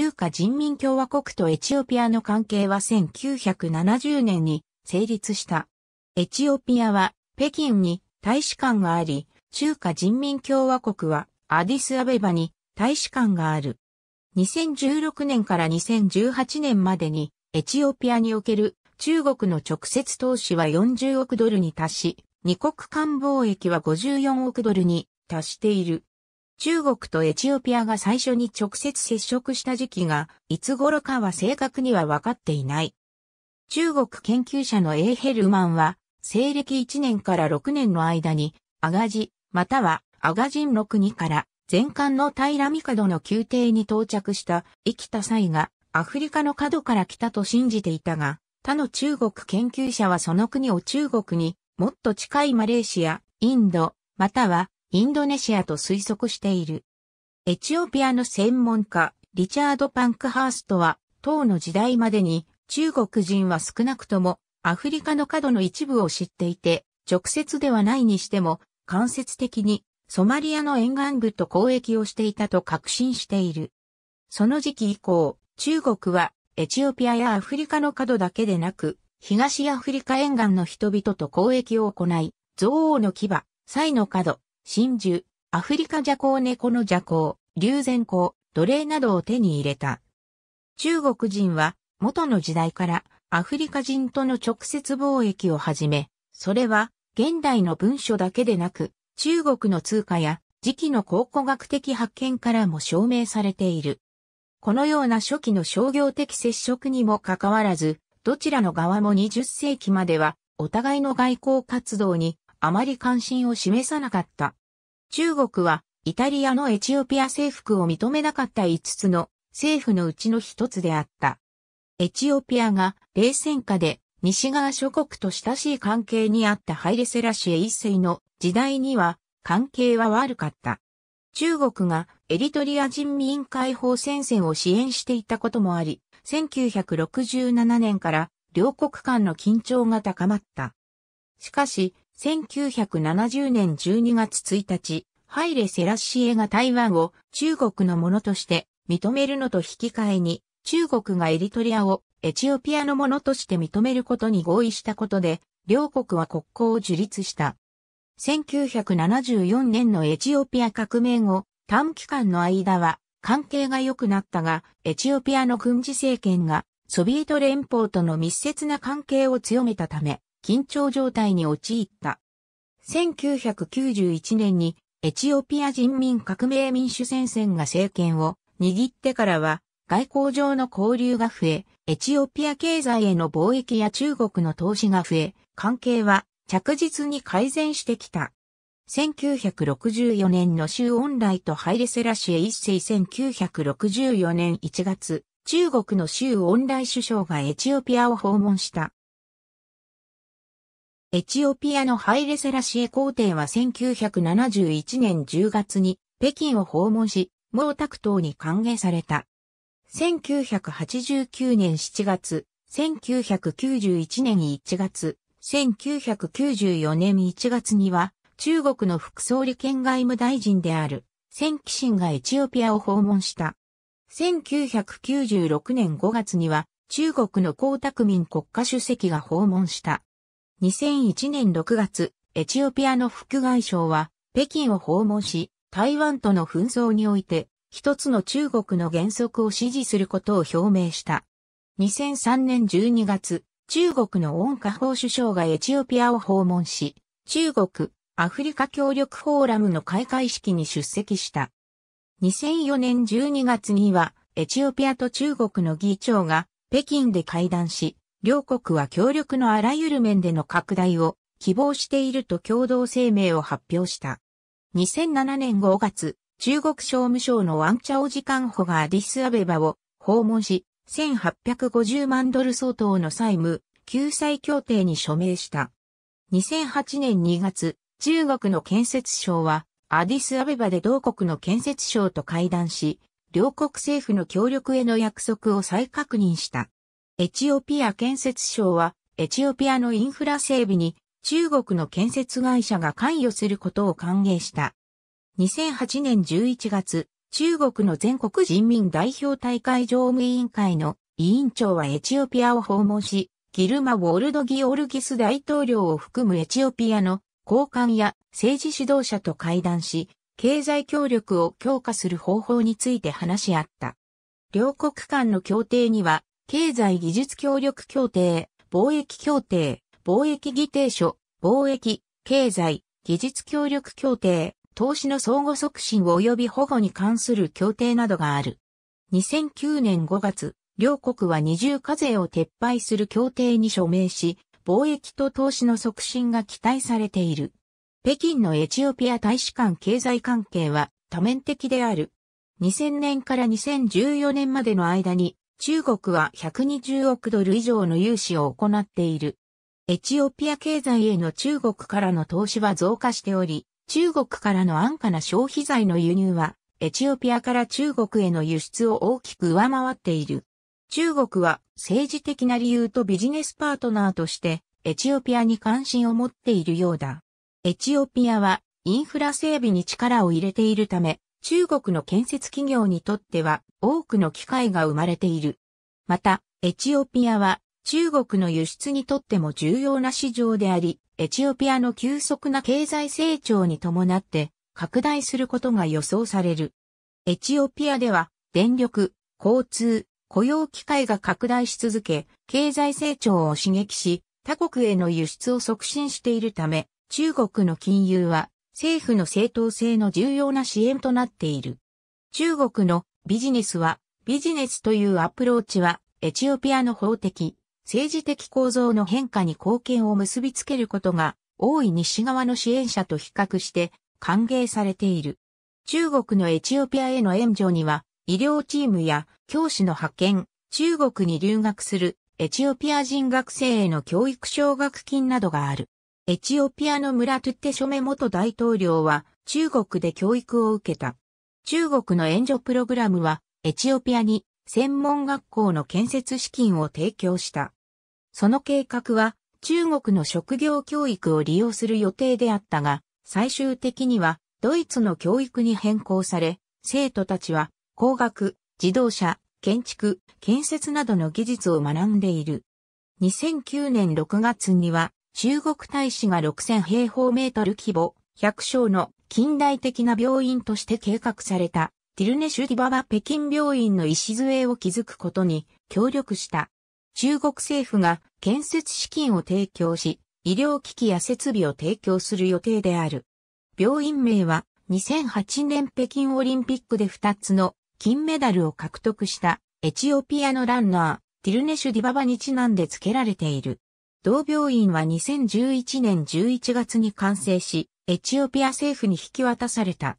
中華人民共和国とエチオピアの関係は1970年に成立した。エチオピアは北京に大使館があり、中華人民共和国はアディスアベバに大使館がある。2016年から2018年までにエチオピアにおける中国の直接投資は40億ドルに達し、二国間貿易は54億ドルに達している。中国とエチオピアが最初に直接接触した時期が、いつ頃かは正確には分かっていない。中国研究者のエーヘルマンは、西暦1年から6年の間に、アガジ、またはアガジン六二から前艦の平帝の宮廷に到着した生きた際がアフリカの角から来たと信じていたが、他の中国研究者はその国を中国にもっと近いマレーシア、インド、またはインドネシアと推測している。エチオピアの専門家、リチャード・パンクハーストは、唐の時代までに中国人は少なくともアフリカの角の一部を知っていて、直接ではないにしても、間接的にソマリアの沿岸部と交易をしていたと確信している。その時期以降、中国はエチオピアやアフリカの角だけでなく、東アフリカ沿岸の人々と交易を行い、憎王の牙、サイの角、真珠、アフリカジャコウ猫のジャコウ、龍涎香、奴隷などを手に入れた。中国人は元の時代からアフリカ人との直接貿易を始め、それは現代の文書だけでなく、中国の通貨や時期の考古学的発見からも証明されている。このような初期の商業的接触にもかかわらず、どちらの側も20世紀まではお互いの外交活動にあまり関心を示さなかった。中国はイタリアのエチオピア征服を認めなかった5つの政府のうちの1つであった。エチオピアが冷戦下で西側諸国と親しい関係にあったハイレセラシエ一世の時代には関係は悪かった。中国がエリトリア人民解放戦線を支援していたこともあり、1967年から両国間の緊張が高まった。しかし、1970年12月1日、ハイレ・セラシエが台湾を中国のものとして認めるのと引き換えに、中国がエリトリアをエチオピアのものとして認めることに合意したことで、両国は国交を樹立した。1974年のエチオピア革命後、短期間の間は関係が良くなったが、エチオピアの軍事政権がソビエト連邦との密接な関係を強めたため、緊張状態に陥った。1991年にエチオピア人民革命民主戦線が政権を握ってからは外交上の交流が増え、エチオピア経済への貿易や中国の投資が増え、関係は着実に改善してきた。1964年の周恩来とハイレセラシエ一世1964年1月、中国の周恩来首相がエチオピアを訪問した。エチオピアのハイレセラシエ皇帝は1971年10月に北京を訪問し、毛沢東に歓迎された。1989年7月、1991年1月、1994年1月には中国の副総理兼外務大臣である、千紀信がエチオピアを訪問した。1996年5月には中国の江沢民国家主席が訪問した。2001年6月、エチオピアの副外相は、北京を訪問し、台湾との紛争において、一つの中国の原則を支持することを表明した。2003年12月、中国の温家宝首相がエチオピアを訪問し、中国、アフリカ協力フォーラムの開会式に出席した。2004年12月には、エチオピアと中国の議長が北京で会談し、両国は協力のあらゆる面での拡大を希望していると共同声明を発表した。2007年5月、中国商務省のワンチャオ時間補がアディスアベバを訪問し、1850万ドル相当の債務、救済協定に署名した。2008年2月、中国の建設省は、アディスアベバで同国の建設省と会談し、両国政府の協力への約束を再確認した。エチオピア建設省は、エチオピアのインフラ整備に中国の建設会社が関与することを歓迎した。2008年11月、中国の全国人民代表大会常務委員会の委員長はエチオピアを訪問し、ギルマ・ウォルド・ギオルギス大統領を含むエチオピアの高官や政治指導者と会談し、経済協力を強化する方法について話し合った。両国間の協定には、経済技術協力協定、貿易協定、貿易議定書、貿易、経済、技術協力協定、投資の相互促進及び保護に関する協定などがある。2009年5月、両国は二重課税を撤廃する協定に署名し、貿易と投資の促進が期待されている。北京のエチオピア大使館経済関係は多面的である。2000年から2014年までの間に中国は120億ドル以上の融資を行っている。エチオピア経済への中国からの投資は増加しており、中国からの安価な消費財の輸入は、エチオピアから中国への輸出を大きく上回っている。中国は政治的な理由とビジネスパートナーとしてエチオピアに関心を持っているようだ。エチオピアはインフラ整備に力を入れているため、中国の建設企業にとっては多くの機会が生まれている。また、エチオピアは中国の輸出にとっても重要な市場であり、エチオピアの急速な経済成長に伴って拡大することが予想される。エチオピアでは電力、交通、雇用機会が拡大し続け、経済成長を刺激し、他国への輸出を促進しているため、中国の金融は政府の正当性の重要な支援となっている。中国のビジネスは、ビジネスというアプローチは、エチオピアの法的、政治的構造の変化に貢献を結びつけることが、多い西側の支援者と比較して歓迎されている。中国のエチオピアへの援助には、医療チームや教師の派遣、中国に留学するエチオピア人学生への教育奨学金などがある。エチオピアの村トゥッテショメ元大統領は中国で教育を受けた。中国の援助プログラムはエチオピアに専門学校の建設資金を提供した。その計画は中国の職業教育を利用する予定であったが、最終的にはドイツの教育に変更され、生徒たちは工学、自動車、建築、建設などの技術を学んでいる。2009年6月には中国大使が6000平方メートル規模、100の近代的な病院として計画された、ティルネシュディババ北京病院の礎を築くことに協力した。中国政府が建設資金を提供し、医療機器や設備を提供する予定である。病院名は2008年北京オリンピックで2つの金メダルを獲得したエチオピアのランナー、ティルネシュディババにちなんで付けられている。同病院は2011年11月に完成し、エチオピア政府に引き渡された。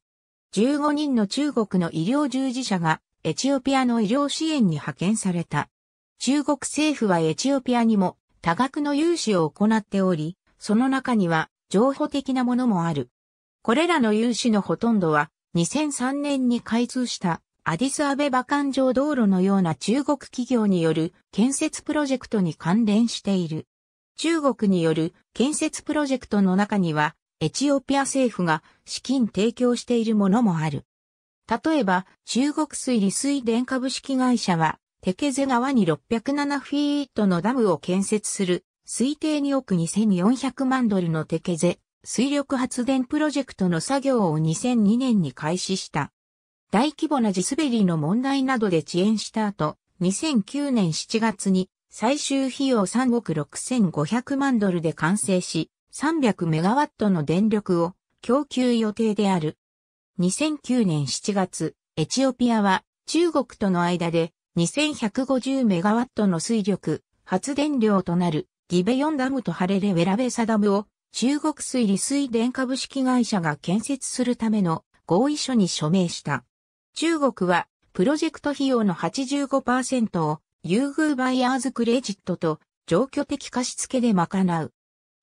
15人の中国の医療従事者がエチオピアの医療支援に派遣された。中国政府はエチオピアにも多額の融資を行っており、その中には情報的なものもある。これらの融資のほとんどは2003年に開通したアディスアベバ環状道路のような中国企業による建設プロジェクトに関連している。中国による建設プロジェクトの中には、エチオピア政府が資金提供しているものもある。例えば、中国水利水電株式会社は、テケゼ川に607フィートのダムを建設する、推定2億2400万ドルのテケゼ水力発電プロジェクトの作業を2002年に開始した。大規模な地滑りの問題などで遅延した後、2009年7月に最終費用3億6500万ドルで完成し、300メガワットの電力を供給予定である。2009年7月、エチオピアは中国との間で2150メガワットの水力発電量となるギベヨンダムとハレレウェラベサダムを中国水利水電株式会社が建設するための合意書に署名した。中国はプロジェクト費用の85%を優遇バイヤーズクレジットと状況的貸付で賄う。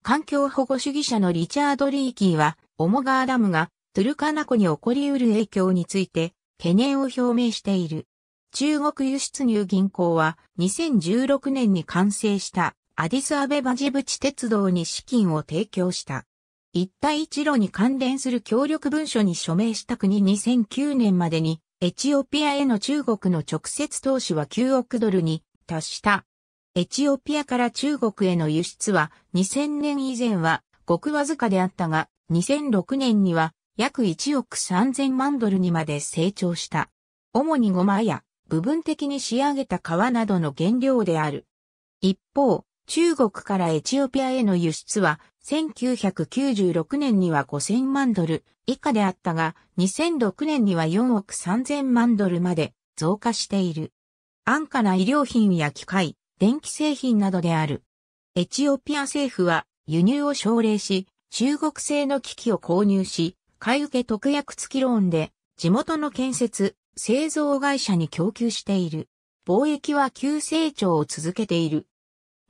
環境保護主義者のリチャード・リーキーは、オモガーダムがトゥルカナ湖に起こり得る影響について懸念を表明している。中国輸出入銀行は2016年に完成したアディスアベバジブチ鉄道に資金を提供した。一帯一路に関連する協力文書に署名した国2009年までにエチオピアへの中国の直接投資は9億ドルに達した。エチオピアから中国への輸出は2000年以前はごくわずかであったが、2006年には約1億3000万ドルにまで成長した。主にゴマや部分的に仕上げた革などの原料である。一方、中国からエチオピアへの輸出は1996年には5000万ドル、以下であったが、2006年には4億3000万ドルまで増加している。安価な医療品や機械、電気製品などである。エチオピア政府は輸入を奨励し、中国製の機器を購入し、買い受け特約付きローンで地元の建設、製造会社に供給している。貿易は急成長を続けている。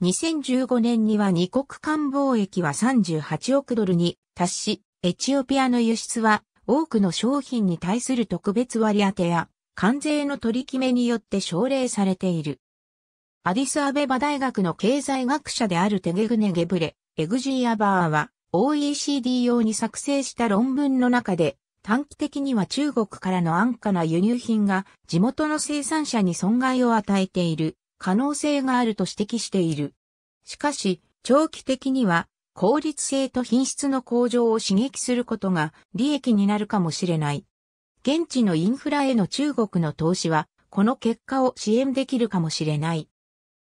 2015年には二国間貿易は38億ドルに達し、エチオピアの輸出は多くの商品に対する特別割り当てや関税の取り決めによって奨励されている。アディスアベバ大学の経済学者であるテゲグネゲブレ、エグジーアバーは OECD 用に作成した論文の中で短期的には中国からの安価な輸入品が地元の生産者に損害を与えている可能性があると指摘している。しかし、長期的には効率性と品質の向上を刺激することが利益になるかもしれない。現地のインフラへの中国の投資は、この結果を支援できるかもしれない。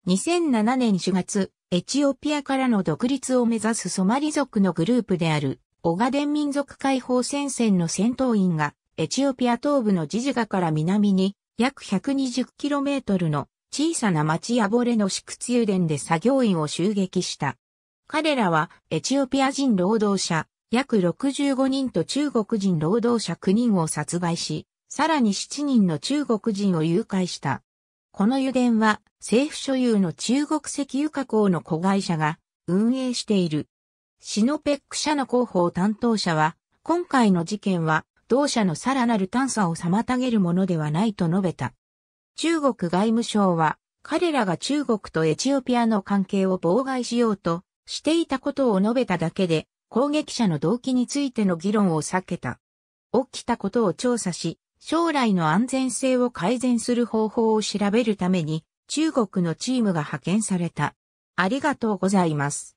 2007年4月、エチオピアからの独立を目指すソマリ族のグループである、オガデン民族解放戦線の戦闘員が、エチオピア東部のジジガから南に、約 120km の小さな町ヤボレの宿通電で作業員を襲撃した。彼らはエチオピア人労働者約65人と中国人労働者9人を殺害し、さらに7人の中国人を誘拐した。この油田は政府所有の中国石油加工の子会社が運営している。シノペック社の広報担当者は、今回の事件は同社のさらなる探査を妨げるものではないと述べた。中国外務省は、彼らが中国とエチオピアの関係を妨害しようと、していたことを述べただけで、攻撃者の動機についての議論を避けた。起きたことを調査し、将来の安全性を改善する方法を調べるために、中国のチームが派遣された。ありがとうございます。